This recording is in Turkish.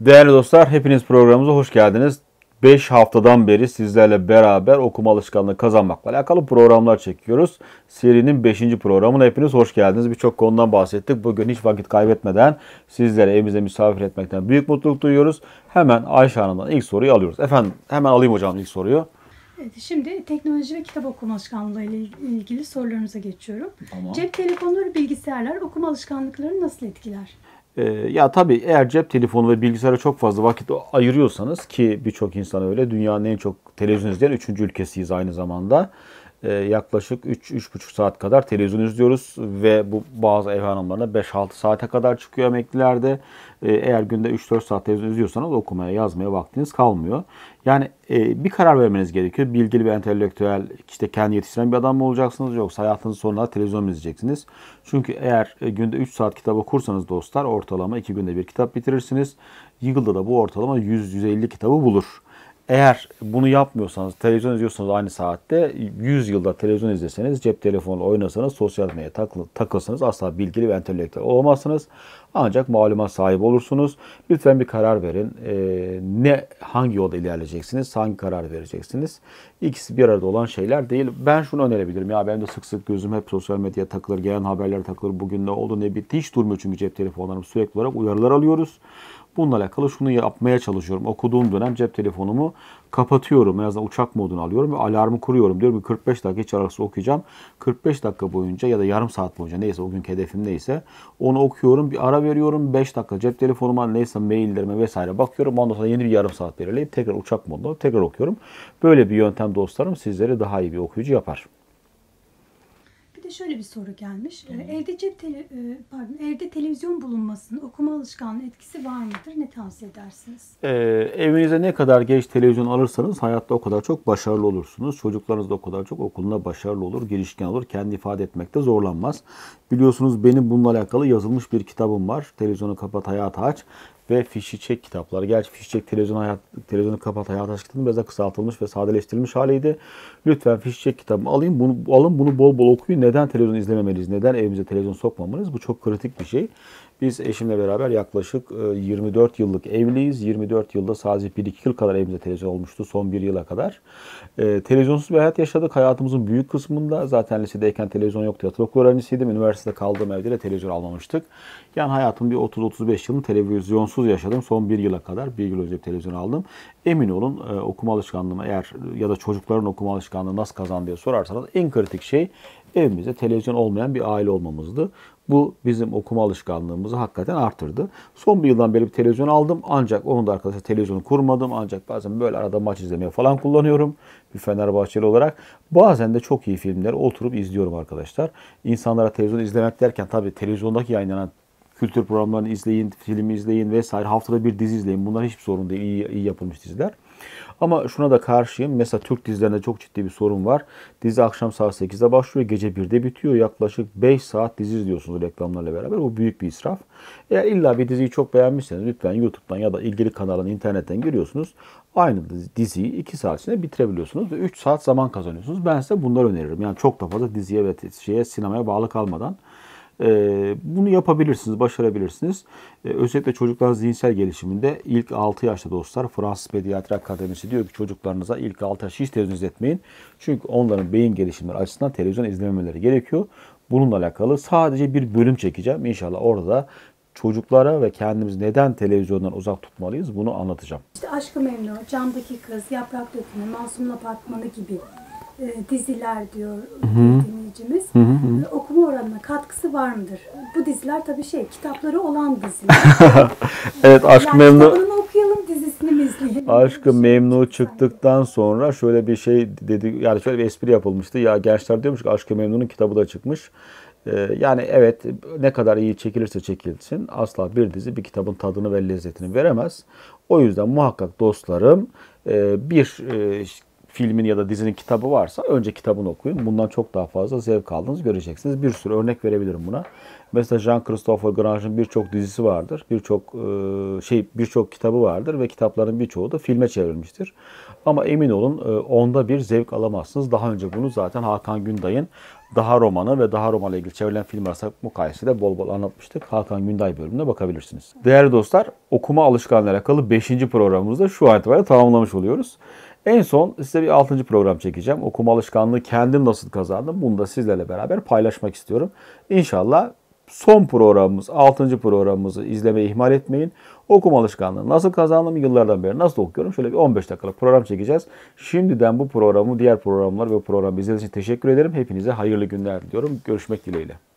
Değerli dostlar hepiniz programımıza hoş geldiniz. 5 haftadan beri sizlerle beraber okuma alışkanlığı kazanmakla alakalı programlar çekiyoruz. Serinin 5. programına hepiniz hoş geldiniz. Birçok konudan bahsettik. Bugün hiç vakit kaybetmeden sizlere evimize misafir etmekten büyük mutluluk duyuyoruz. Hemen Ayşe Hanım'dan ilk soruyu alıyoruz. Efendim hemen alayım hocam ilk soruyu. Evet, şimdi teknoloji ve kitap okuma alışkanlığı ile ilgili sorularımıza geçiyorum. Tamam. Cep telefonları, bilgisayarlar okuma alışkanlıklarını nasıl etkiler? E, ya tabii eğer cep telefonu ve bilgisayara çok fazla vakit ayırıyorsanız ki birçok insan öyle dünyanın en çok televizyon izleyen üçüncü ülkesiyiz aynı zamanda. Ee, yaklaşık 3-3,5 saat kadar televizyon izliyoruz ve bu bazı ev hanımlarına 5-6 saate kadar çıkıyor emeklilerde. Ee, eğer günde 3-4 saat televizyon izliyorsanız okumaya, yazmaya vaktiniz kalmıyor. Yani e, bir karar vermeniz gerekiyor. Bilgili bir entelektüel, işte kendi yetiştiren bir adam mı olacaksınız yoksa hayatınız sonunda televizyon mu izleyeceksiniz? Çünkü eğer e, günde 3 saat kitap okursanız dostlar ortalama 2 günde bir kitap bitirirsiniz. Yılda da bu ortalama 100-150 kitabı bulur. Eğer bunu yapmıyorsanız, televizyon izliyorsanız aynı saatte 100 yılda televizyon izleseniz, cep telefonuyla oynasanız, sosyal medyaya takıl takılsanız asla bilgili ve entelektüel olamazsınız. Ancak maluma sahip olursunuz. Lütfen bir karar verin. E, ne hangi yolda ilerleyeceksiniz, hangi karar vereceksiniz? İkisi bir arada olan şeyler değil. Ben şunu önerebilirim. Ya benim de sık sık gözüm hep sosyal medyaya takılır, gelen haberler takılır. Bugün ne oldu ne bitti hiç durmuyor çünkü cep telefonlarımız sürekli olarak uyarılar alıyoruz. Bununla alakalı şunu yapmaya çalışıyorum. Okuduğum dönem cep telefonumu kapatıyorum. En azından uçak modunu alıyorum ve alarmı kuruyorum. Diyorum ki 45 dakika hiç arası okuyacağım. 45 dakika boyunca ya da yarım saat boyunca neyse o günkü hedefim neyse onu okuyorum. Bir ara veriyorum. 5 dakika cep telefonuma neyse maillerime vesaire bakıyorum. Ondan sonra yeni bir yarım saat belirleyip tekrar uçak modunda tekrar okuyorum. Böyle bir yöntem dostlarım sizleri daha iyi bir okuyucu yapar de şöyle bir soru gelmiş. Ee, tamam. Evde cep tele, e, pardon, evde televizyon bulunmasının okuma alışkanlığı etkisi var mıdır? Ne tavsiye edersiniz? Ee, evinize ne kadar geç televizyon alırsanız hayatta o kadar çok başarılı olursunuz. Çocuklarınız da o kadar çok okulunda başarılı olur, girişken olur. Kendi ifade etmekte zorlanmaz. Biliyorsunuz benim bununla alakalı yazılmış bir kitabım var. Televizyonu kapat hayata aç ve fişi çek kitapları. Gerçi fişi çek televizyon hayat, televizyonu kapat hayat aşkının biraz da kısaltılmış ve sadeleştirilmiş haliydi. Lütfen fişi çek kitabımı alayım. Bunu alın bunu bol bol okuyun. Neden televizyon izlememeliyiz? Neden evimize televizyon sokmamalıyız? Bu çok kritik bir şey. Biz eşimle beraber yaklaşık 24 e, yıllık evliyiz. 24 yılda sadece 1-2 yıl kadar evimizde televizyon olmuştu son 1 yıla kadar. E, televizyonsuz bir hayat yaşadık. Hayatımızın büyük kısmında zaten lisedeyken televizyon yoktu. Yatılı okul öğrencisiydim. Üniversitede kaldığım evde de televizyon almamıştık. Yani hayatım bir 30-35 yılını televizyonsuz yaşadım. Son 1 yıla kadar 1 yıl önce bir televizyon aldım. Emin olun e, okuma alışkanlığımı eğer ya da çocukların okuma alışkanlığı nasıl kazandı diye sorarsanız en kritik şey evimizde televizyon olmayan bir aile olmamızdı. Bu bizim okuma alışkanlığımızı hakikaten artırdı. Son bir yıldan beri bir televizyon aldım ancak onun da arkadaşlar televizyonu kurmadım. Ancak bazen böyle arada maç izlemeye falan kullanıyorum bir Fenerbahçeli olarak. Bazen de çok iyi filmleri oturup izliyorum arkadaşlar. İnsanlara televizyon izlemek derken tabii televizyondaki yayınlanan kültür programlarını izleyin, filmi izleyin vesaire. Haftada bir dizi izleyin. Bunlar hiçbir sorun değil. İyi, iyi yapılmış diziler. Ama şuna da karşıyım. Mesela Türk dizilerinde çok ciddi bir sorun var. Dizi akşam saat 8'de başlıyor. Gece 1'de bitiyor. Yaklaşık 5 saat dizi izliyorsunuz reklamlarla beraber. Bu büyük bir israf. Eğer illa bir diziyi çok beğenmişseniz lütfen YouTube'dan ya da ilgili kanalın internetten giriyorsunuz. Aynı diziyi 2 saat içinde bitirebiliyorsunuz ve 3 saat zaman kazanıyorsunuz. Ben size bunları öneririm. Yani çok da fazla diziye ve şeye, sinemaya bağlı kalmadan ee, bunu yapabilirsiniz, başarabilirsiniz. Ee, özellikle çocukların zihinsel gelişiminde ilk 6 yaşta dostlar Fransız Pediatri Akademisi diyor ki çocuklarınıza ilk 6 yaş hiç televizyon izletmeyin. Çünkü onların beyin gelişimleri açısından televizyon izlememeleri gerekiyor. Bununla alakalı sadece bir bölüm çekeceğim. İnşallah orada çocuklara ve kendimiz neden televizyondan uzak tutmalıyız bunu anlatacağım. İşte Aşkı Memnu, Camdaki Kız, Yaprak Dökümü, Masum'un Apartmanı gibi e, diziler diyor hı. dinleyicimiz. hı hı. E, katkısı var mıdır? Bu diziler tabii şey, kitapları olan diziler. evet, Aşk yani Memnu... Kitabını okuyalım, dizisini mi izleyelim? Aşkı şey Memnu çıktıktan sonra şöyle bir şey dedi, yani şöyle bir espri yapılmıştı. Ya gençler diyormuş ki aşk Memnu'nun kitabı da çıkmış. Ee, yani evet ne kadar iyi çekilirse çekilsin asla bir dizi bir kitabın tadını ve lezzetini veremez. O yüzden muhakkak dostlarım e, bir e, filmin ya da dizinin kitabı varsa önce kitabını okuyun. Bundan çok daha fazla zevk aldığınızı göreceksiniz. Bir sürü örnek verebilirim buna. Mesela Jean-Christophe Grange'ın birçok dizisi vardır. Birçok e, şey birçok kitabı vardır ve kitapların birçoğu da filme çevrilmiştir. Ama emin olun e, onda bir zevk alamazsınız. Daha önce bunu zaten Hakan Günday'ın daha romanı ve daha romanla ilgili çevrilen film arasında mukayesede bol bol anlatmıştık. Hakan Günday bölümüne bakabilirsiniz. Değerli dostlar okuma alışkanlığı alakalı 5. programımızda şu an itibariyle tamamlamış oluyoruz. En son size bir 6. program çekeceğim. Okuma alışkanlığı kendim nasıl kazandım bunu da sizlerle beraber paylaşmak istiyorum. İnşallah son programımız, 6. programımızı izlemeyi ihmal etmeyin. Okuma alışkanlığı nasıl kazandım yıllardan beri nasıl okuyorum? Şöyle bir 15 dakikalık program çekeceğiz. Şimdiden bu programı, diğer programlar ve programı izlediğiniz için teşekkür ederim. Hepinize hayırlı günler diliyorum. Görüşmek dileğiyle.